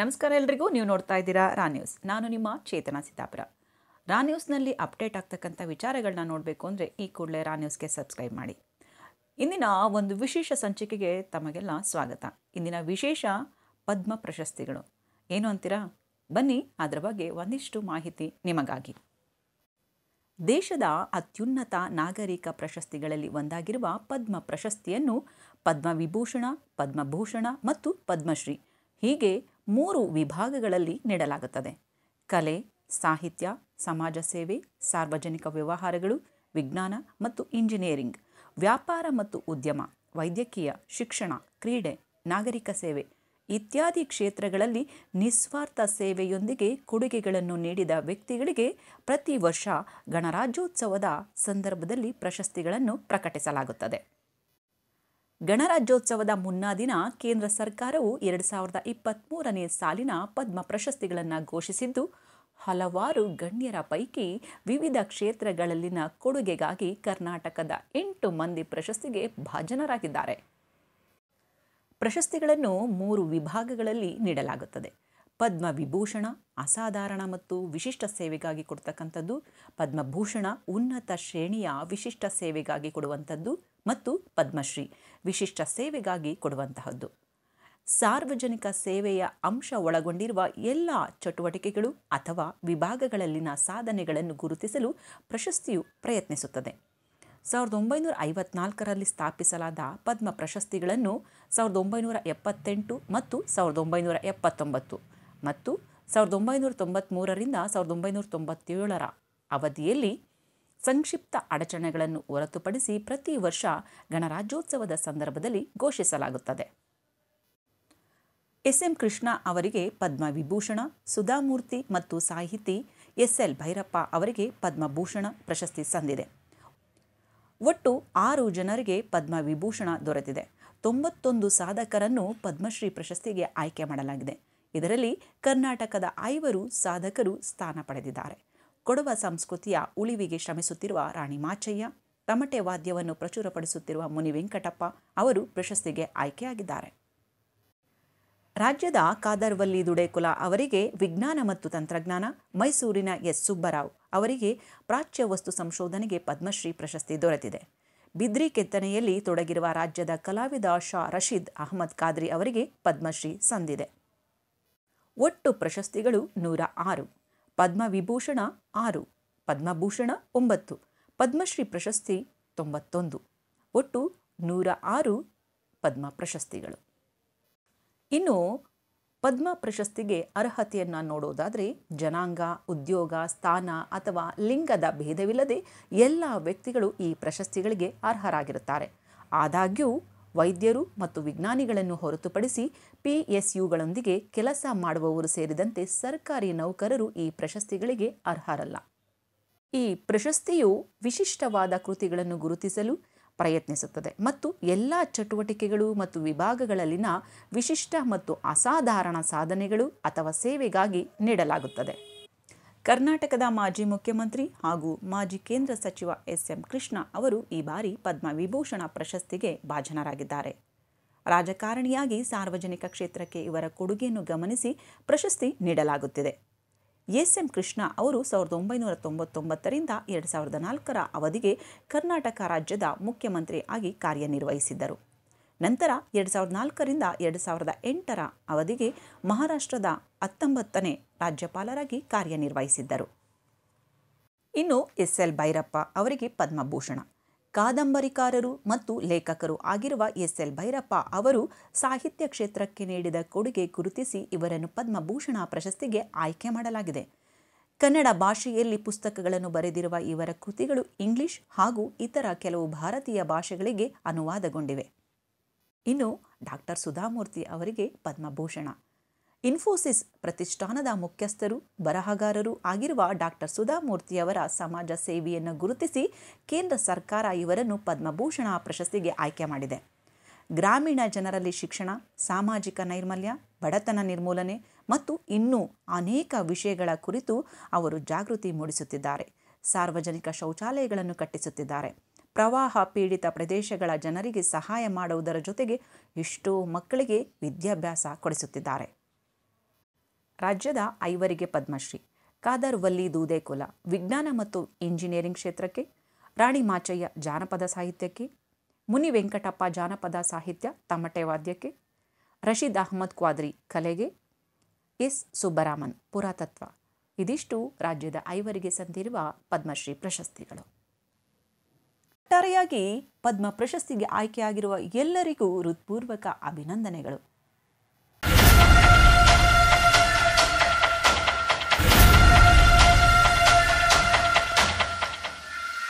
ನಮಸ್ಕಾರ ಎಲ್ರಿಗೂ ನೀವು ನೋಡ್ತಾ ಇದ್ದೀರಾ ರಾ ನ್ಯೂಸ್ ನಾನು ನಿಮ್ಮ ಚೇತನಾ ಸಿದ್ದಾಪುರ ರಾ ನ್ಯೂಸ್ನಲ್ಲಿ ಅಪ್ಡೇಟ್ ಆಗ್ತಕ್ಕಂಥ ವಿಚಾರಗಳನ್ನ ನೋಡಬೇಕು ಅಂದರೆ ಈ ಕೂಡಲೇ ರಾ ನ್ಯೂಸ್ಗೆ ಸಬ್ಸ್ಕ್ರೈಬ್ ಮಾಡಿ ಇಂದಿನ ಒಂದು ವಿಶೇಷ ಸಂಚಿಕೆಗೆ ತಮಗೆಲ್ಲ ಸ್ವಾಗತ ಇಂದಿನ ವಿಶೇಷ ಪದ್ಮ ಪ್ರಶಸ್ತಿಗಳು ಏನು ಅಂತೀರಾ ಬನ್ನಿ ಅದರ ಬಗ್ಗೆ ಒಂದಿಷ್ಟು ಮಾಹಿತಿ ನಿಮಗಾಗಿ ದೇಶದ ಅತ್ಯುನ್ನತ ನಾಗರಿಕ ಪ್ರಶಸ್ತಿಗಳಲ್ಲಿ ಒಂದಾಗಿರುವ ಪದ್ಮ ಪ್ರಶಸ್ತಿಯನ್ನು ಪದ್ಮವಿಭೂಷಣ ಪದ್ಮಭೂಷಣ ಮತ್ತು ಪದ್ಮಶ್ರೀ ಹೀಗೆ ಮೂರು ವಿಭಾಗಗಳಲ್ಲಿ ನೀಡಲಾಗುತ್ತದೆ ಕಲೆ ಸಾಹಿತ್ಯ ಸಮಾಜ ಸೇವೆ ಸಾರ್ವಜನಿಕ ವ್ಯವಹಾರಗಳು ವಿಜ್ಞಾನ ಮತ್ತು ಇಂಜಿನಿಯರಿಂಗ್ ವ್ಯಾಪಾರ ಮತ್ತು ಉದ್ಯಮ ವೈದ್ಯಕೀಯ ಶಿಕ್ಷಣ ಕ್ರೀಡೆ ನಾಗರಿಕ ಸೇವೆ ಇತ್ಯಾದಿ ಕ್ಷೇತ್ರಗಳಲ್ಲಿ ನಿಸ್ವಾರ್ಥ ಸೇವೆಯೊಂದಿಗೆ ಕೊಡುಗೆಗಳನ್ನು ನೀಡಿದ ವ್ಯಕ್ತಿಗಳಿಗೆ ಪ್ರತಿ ವರ್ಷ ಗಣರಾಜ್ಯೋತ್ಸವದ ಸಂದರ್ಭದಲ್ಲಿ ಪ್ರಶಸ್ತಿಗಳನ್ನು ಪ್ರಕಟಿಸಲಾಗುತ್ತದೆ ಗಣರಾಜ್ಯೋತ್ಸವದ ಮುನ್ನಾ ದಿನ ಕೇಂದ್ರ ಸರ್ಕಾರವು ಎರಡು ಸಾವಿರದ ಇಪ್ಪತ್ತ್ಮೂರನೇ ಸಾಲಿನ ಪದ್ಮ ಪ್ರಶಸ್ತಿಗಳನ್ನು ಘೋಷಿಸಿದ್ದು ಹಲವಾರು ಗಣ್ಯರ ಪೈಕಿ ವಿವಿಧ ಕ್ಷೇತ್ರಗಳಲ್ಲಿನ ಕೊಡುಗೆಗಾಗಿ ಕರ್ನಾಟಕದ ಎಂಟು ಮಂದಿ ಪ್ರಶಸ್ತಿಗೆ ಭಾಜನರಾಗಿದ್ದಾರೆ ಪ್ರಶಸ್ತಿಗಳನ್ನು ಮೂರು ವಿಭಾಗಗಳಲ್ಲಿ ನೀಡಲಾಗುತ್ತದೆ ಪದ್ಮ ವಿಭೂಷಣ ಅಸಾಧಾರಣ ಮತ್ತು ವಿಶಿಷ್ಟ ಸೇವೆಗಾಗಿ ಕೊಡ್ತಕ್ಕಂಥದ್ದು ಪದ್ಮಭೂಷಣ ಉನ್ನತ ಶ್ರೇಣಿಯ ವಿಶಿಷ್ಟ ಸೇವೆಗಾಗಿ ಕೊಡುವಂಥದ್ದು ಮತ್ತು ಪದ್ಮಶ್ರೀ ವಿಶಿಷ್ಟ ಸೇವೆಗಾಗಿ ಕೊಡುವಂತಹದ್ದು ಸಾರ್ವಜನಿಕ ಸೇವೆಯ ಅಂಶ ಒಳಗೊಂಡಿರುವ ಎಲ್ಲ ಚಟುವಟಿಕೆಗಳು ಅಥವಾ ವಿಭಾಗಗಳಲ್ಲಿನ ಸಾಧನೆಗಳನ್ನು ಗುರುತಿಸಲು ಪ್ರಶಸ್ತಿಯು ಪ್ರಯತ್ನಿಸುತ್ತದೆ ಸಾವಿರದ ಒಂಬೈನೂರ ಐವತ್ನಾಲ್ಕರಲ್ಲಿ ಸ್ಥಾಪಿಸಲಾದ ಪದ್ಮ ಪ್ರಶಸ್ತಿಗಳನ್ನು ಸಾವಿರದ ಒಂಬೈನೂರ ಎಪ್ಪತ್ತೆಂಟು ಮತ್ತು ಸಾವಿರದ ಒಂಬೈನೂರ ಎಪ್ಪತ್ತೊಂಬತ್ತು ಮತ್ತು ಸಾವಿರದ ಒಂಬೈನೂರ ತೊಂಬತ್ತ್ಮೂರರಿಂದ ಸಾವಿರದ ಒಂಬೈನೂರ ತೊಂಬತ್ತೇಳರ ಅವಧಿಯಲ್ಲಿ ಸಂಕ್ಷಿಪ್ತ ಅಡಚಣೆಗಳನ್ನು ಹೊರತುಪಡಿಸಿ ಪ್ರತಿ ವರ್ಷ ಗಣರಾಜ್ಯೋತ್ಸವದ ಸಂದರ್ಭದಲ್ಲಿ ಘೋಷಿಸಲಾಗುತ್ತದೆ ಎಸ್ ಎಂ ಕೃಷ್ಣ ಅವರಿಗೆ ಪದ್ಮವಿಭೂಷಣ ಸುಧಾಮೂರ್ತಿ ಮತ್ತು ಸಾಹಿತಿ ಎಸ್ ಎಲ್ ಭೈರಪ್ಪ ಅವರಿಗೆ ಪದ್ಮಭೂಷಣ ಪ್ರಶಸ್ತಿ ಸಂದಿದೆ ಒಟ್ಟು ಆರು ಜನರಿಗೆ ಪದ್ಮವಿಭೂಷಣ ದೊರೆತಿದೆ ತೊಂಬತ್ತೊಂದು ಸಾಧಕರನ್ನು ಪದ್ಮಶ್ರೀ ಪ್ರಶಸ್ತಿಗೆ ಆಯ್ಕೆ ಮಾಡಲಾಗಿದೆ ಇದರಲ್ಲಿ ಕರ್ನಾಟಕದ ಐವರು ಸಾಧಕರು ಸ್ಥಾನ ಪಡೆದಿದ್ದಾರೆ ಕೊಡವ ಸಂಸ್ಕೃತಿಯ ಉಳಿವಿಗೆ ಶ್ರಮಿಸುತ್ತಿರುವ ರಾಣಿ ಮಾಚಯ್ಯ ತಮಟೆ ವಾದ್ಯವನ್ನು ಪ್ರಚುರಪಡಿಸುತ್ತಿರುವ ಮುನಿ ವೆಂಕಟಪ್ಪ ಅವರು ಪ್ರಶಸ್ತಿಗೆ ಆಯ್ಕೆಯಾಗಿದ್ದಾರೆ ರಾಜ್ಯದ ಕಾದರ್ವಲ್ಲಿ ದುಡೇಕುಲ ಅವರಿಗೆ ವಿಜ್ಞಾನ ಮತ್ತು ತಂತ್ರಜ್ಞಾನ ಮೈಸೂರಿನ ಎಸ್ ಸುಬ್ಬರಾವ್ ಅವರಿಗೆ ಪ್ರಾಚ್ಯ ವಸ್ತು ಸಂಶೋಧನೆಗೆ ಪದ್ಮಶ್ರೀ ಪ್ರಶಸ್ತಿ ದೊರೆತಿದೆ ಬಿದ್ರಿ ಕೆತ್ತನೆಯಲ್ಲಿ ತೊಡಗಿರುವ ರಾಜ್ಯದ ಕಲಾವಿದ ಶಾ ರಶೀದ್ ಅಹಮದ್ ಖಾದ್ರಿ ಅವರಿಗೆ ಪದ್ಮಶ್ರೀ ಸಂದಿದೆ ಒಟ್ಟು ಪ್ರಶಸ್ತಿಗಳು ನೂರ ಆರು ಪದ್ಮವಿಭೂಷಣ ಆರು ಪದ್ಮಭೂಷಣ ಒಂಬತ್ತು ಪದ್ಮಶ್ರೀ ಪ್ರಶಸ್ತಿ ತೊಂಬತ್ತೊಂದು ಒಟ್ಟು ನೂರ ಆರು ಪದ್ಮ ಪ್ರಶಸ್ತಿಗಳು ಇನ್ನು ಪದ್ಮ ಪ್ರಶಸ್ತಿಗೆ ಅರ್ಹತೆಯನ್ನು ನೋಡೋದಾದರೆ ಜನಾಂಗ ಉದ್ಯೋಗ ಸ್ಥಾನ ಅಥವಾ ಲಿಂಗದ ಭೇದವಿಲ್ಲದೆ ಎಲ್ಲ ವ್ಯಕ್ತಿಗಳು ಈ ಪ್ರಶಸ್ತಿಗಳಿಗೆ ಅರ್ಹರಾಗಿರುತ್ತಾರೆ ಆದಾಗ್ಯೂ ವೈದ್ಯರು ಮತ್ತು ವಿಜ್ಞಾನಿಗಳನ್ನು ಹೊರತುಪಡಿಸಿ ಪಿಎಸ್ಯುಗಳೊಂದಿಗೆ ಕೆಲಸ ಮಾಡುವವರು ಸೇರಿದಂತೆ ಸರ್ಕಾರಿ ನೌಕರರು ಈ ಪ್ರಶಸ್ತಿಗಳಿಗೆ ಅರ್ಹರಲ್ಲ ಈ ಪ್ರಶಸ್ತಿಯು ವಿಶಿಷ್ಟವಾದ ಕೃತಿಗಳನ್ನು ಗುರುತಿಸಲು ಪ್ರಯತ್ನಿಸುತ್ತದೆ ಮತ್ತು ಎಲ್ಲ ಚಟುವಟಿಕೆಗಳು ಮತ್ತು ವಿಭಾಗಗಳಲ್ಲಿನ ವಿಶಿಷ್ಟ ಮತ್ತು ಅಸಾಧಾರಣ ಸಾಧನೆಗಳು ಅಥವಾ ಸೇವೆಗಾಗಿ ನೀಡಲಾಗುತ್ತದೆ ಕರ್ನಾಟಕದ ಮಾಜಿ ಮುಖ್ಯಮಂತ್ರಿ ಹಾಗೂ ಮಾಜಿ ಕೇಂದ್ರ ಸಚಿವ ಎಸ್ಎಂ ಕೃಷ್ಣ ಅವರು ಈ ಬಾರಿ ಪದ್ಮ ವಿಭೂಷಣ ಪ್ರಶಸ್ತಿಗೆ ಭಾಜನರಾಗಿದ್ದಾರೆ ರಾಜಕಾರಣಿಯಾಗಿ ಸಾರ್ವಜನಿಕ ಕ್ಷೇತ್ರಕ್ಕೆ ಇವರ ಕೊಡುಗೆಯನ್ನು ಗಮನಿಸಿ ಪ್ರಶಸ್ತಿ ನೀಡಲಾಗುತ್ತಿದೆ ಎಸ್ಎಂ ಕೃಷ್ಣ ಅವರು ಸಾವಿರದ ಒಂಬೈನೂರ ತೊಂಬತ್ತೊಂಬತ್ತರಿಂದ ಎರಡು ಸಾವಿರದ ನಾಲ್ಕರ ಅವಧಿಗೆ ಕರ್ನಾಟಕ ರಾಜ್ಯದ ಮುಖ್ಯಮಂತ್ರಿ ಆಗಿ ಕಾರ್ಯನಿರ್ವಹಿಸಿದ್ದರು ನಂತರ ಎರಡು ಸಾವಿರದ ನಾಲ್ಕರಿಂದ ಎರಡು ಸಾವಿರದ ಎಂಟರ ಅವಧಿಗೆ ಮಹಾರಾಷ್ಟ್ರದ ಹತ್ತೊಂಬತ್ತನೇ ರಾಜ್ಯಪಾಲರಾಗಿ ಕಾರ್ಯನಿರ್ವಹಿಸಿದ್ದರು ಇನ್ನು ಎಸ್ ಎಲ್ ಭೈರಪ್ಪ ಅವರಿಗೆ ಪದ್ಮಭೂಷಣ ಕಾದಂಬರಿಕಾರರು ಮತ್ತು ಲೇಖಕರು ಆಗಿರುವ ಎಸ್ ಎಲ್ ಭೈರಪ್ಪ ಅವರು ಸಾಹಿತ್ಯ ಕ್ಷೇತ್ರಕ್ಕೆ ನೀಡಿದ ಕೊಡುಗೆ ಗುರುತಿಸಿ ಇವರನ್ನು ಪದ್ಮಭೂಷಣ ಪ್ರಶಸ್ತಿಗೆ ಆಯ್ಕೆ ಮಾಡಲಾಗಿದೆ ಕನ್ನಡ ಭಾಷೆಯಲ್ಲಿ ಪುಸ್ತಕಗಳನ್ನು ಬರೆದಿರುವ ಇವರ ಕೃತಿಗಳು ಇಂಗ್ಲಿಷ್ ಹಾಗೂ ಇತರ ಕೆಲವು ಭಾರತೀಯ ಭಾಷೆಗಳಿಗೆ ಅನುವಾದಗೊಂಡಿವೆ ಇನ್ನು ಡಾಕ್ಟರ್ ಸುಧಾಮೂರ್ತಿ ಅವರಿಗೆ ಪದ್ಮಭೂಷಣ ಇನ್ಫೋಸಿಸ್ ಪ್ರತಿಷ್ಠಾನದ ಮುಖ್ಯಸ್ಥರು ಬರಹಗಾರರು ಆಗಿರುವ ಡಾಕ್ಟರ್ ಸುಧಾಮೂರ್ತಿಯವರ ಸಮಾಜ ಸೇವೆಯನ್ನು ಗುರುತಿಸಿ ಕೇಂದ್ರ ಸರ್ಕಾರ ಇವರನ್ನು ಪದ್ಮಭೂಷಣ ಪ್ರಶಸ್ತಿಗೆ ಆಯ್ಕೆ ಮಾಡಿದೆ ಗ್ರಾಮೀಣ ಜನರಲ್ಲಿ ಶಿಕ್ಷಣ ಸಾಮಾಜಿಕ ನೈರ್ಮಲ್ಯ ಬಡತನ ನಿರ್ಮೂಲನೆ ಮತ್ತು ಇನ್ನೂ ಅನೇಕ ವಿಷಯಗಳ ಕುರಿತು ಅವರು ಜಾಗೃತಿ ಮೂಡಿಸುತ್ತಿದ್ದಾರೆ ಸಾರ್ವಜನಿಕ ಶೌಚಾಲಯಗಳನ್ನು ಕಟ್ಟಿಸುತ್ತಿದ್ದಾರೆ ಪ್ರವಾಹ ಪೀಡಿತ ಪ್ರದೇಶಗಳ ಜನರಿಗೆ ಸಹಾಯ ಮಾಡುವುದರ ಜೊತೆಗೆ ಎಷ್ಟೋ ಮಕ್ಕಳಿಗೆ ವಿದ್ಯಾಭ್ಯಾಸ ಕೊಡಿಸುತ್ತಿದ್ದಾರೆ ರಾಜ್ಯದ ಐವರಿಗೆ ಪದ್ಮಶ್ರೀ ಕಾದರ್ ವಲ್ಲಿ ದೂದೇಕುಲ ವಿಜ್ಞಾನ ಮತ್ತು ಇಂಜಿನಿಯರಿಂಗ್ ಕ್ಷೇತ್ರಕ್ಕೆ ರಾಣಿ ಮಾಚಯ್ಯ ಜಾನಪದ ಸಾಹಿತ್ಯಕ್ಕೆ ಮುನಿ ವೆಂಕಟಪ್ಪ ಜಾನಪದ ಸಾಹಿತ್ಯ ತಮಟೆ ವಾದ್ಯಕ್ಕೆ ರಶೀದ್ ಅಹಮದ್ ಕ್ವಾದ್ರಿ ಕಲೆಗೆ ಎಸ್ ಸುಬ್ಬರಾಮನ್ ಪುರಾತತ್ವ ಇದಿಷ್ಟು ರಾಜ್ಯದ ಐವರಿಗೆ ಸಂದಿರುವ ಪದ್ಮಶ್ರೀ ಪ್ರಶಸ್ತಿಗಳು ಒಟ್ಟಾರೆಯಾಗಿ ಪದ್ಮ ಪ್ರಶಸ್ತಿಗೆ ಆಯ್ಕೆಯಾಗಿರುವ ಎಲ್ಲರಿಗೂ ಹೃತ್ಪೂರ್ವಕ ಅಭಿನಂದನೆಗಳು